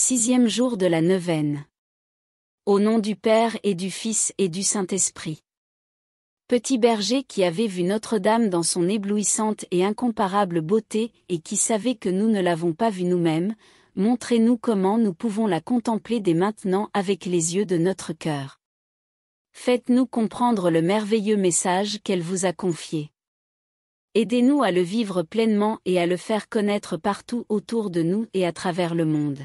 Sixième jour de la neuvaine. Au nom du Père et du Fils et du Saint-Esprit. Petit berger qui avait vu Notre-Dame dans son éblouissante et incomparable beauté et qui savait que nous ne l'avons pas vue nous-mêmes, montrez-nous comment nous pouvons la contempler dès maintenant avec les yeux de notre cœur. Faites-nous comprendre le merveilleux message qu'elle vous a confié. Aidez-nous à le vivre pleinement et à le faire connaître partout autour de nous et à travers le monde.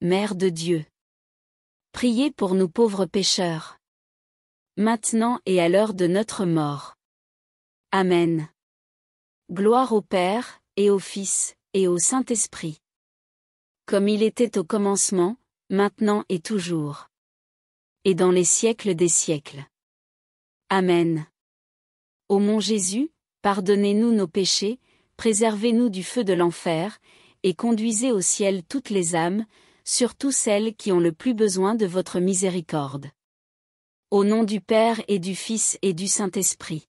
Mère de Dieu. Priez pour nous pauvres pécheurs. Maintenant et à l'heure de notre mort. Amen. Gloire au Père, et au Fils, et au Saint-Esprit. Comme il était au commencement, maintenant et toujours. Et dans les siècles des siècles. Amen. Ô mon Jésus, pardonnez-nous nos péchés, préservez-nous du feu de l'enfer, et conduisez au ciel toutes les âmes, surtout celles qui ont le plus besoin de votre miséricorde. Au nom du Père et du Fils et du Saint-Esprit.